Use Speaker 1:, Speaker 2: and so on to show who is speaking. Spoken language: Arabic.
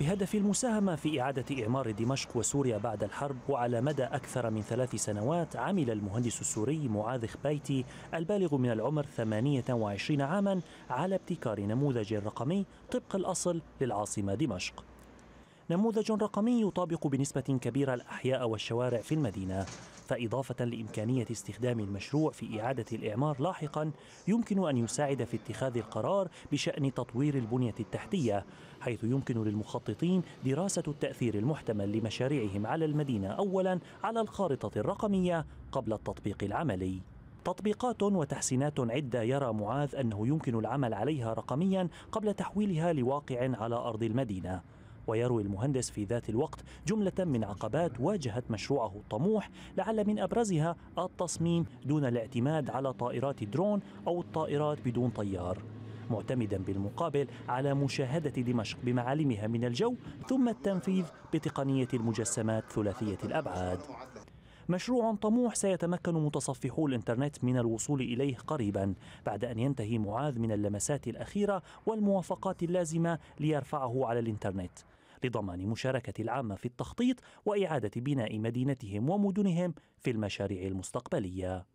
Speaker 1: بهدف المساهمة في إعادة إعمار دمشق وسوريا بعد الحرب وعلى مدى أكثر من ثلاث سنوات عمل المهندس السوري معاذ خبايتي البالغ من العمر 28 عاما على ابتكار نموذج رقمي طبق الأصل للعاصمة دمشق نموذج رقمي يطابق بنسبة كبيرة الأحياء والشوارع في المدينة فإضافة لإمكانية استخدام المشروع في إعادة الإعمار لاحقا يمكن أن يساعد في اتخاذ القرار بشأن تطوير البنية التحتية حيث يمكن للمخططين دراسة التأثير المحتمل لمشاريعهم على المدينة أولا على الخارطة الرقمية قبل التطبيق العملي تطبيقات وتحسينات عدة يرى معاذ أنه يمكن العمل عليها رقميا قبل تحويلها لواقع على أرض المدينة ويروي المهندس في ذات الوقت جملة من عقبات واجهت مشروعه الطموح لعل من أبرزها التصميم دون الاعتماد على طائرات درون أو الطائرات بدون طيار معتمدا بالمقابل على مشاهدة دمشق بمعالمها من الجو ثم التنفيذ بتقنية المجسمات ثلاثية الأبعاد مشروع طموح سيتمكن متصفحو الانترنت من الوصول اليه قريبا بعد ان ينتهي معاذ من اللمسات الاخيره والموافقات اللازمه ليرفعه على الانترنت لضمان مشاركة العامة في التخطيط وإعادة بناء مدينتهم ومدنهم في المشاريع المستقبلية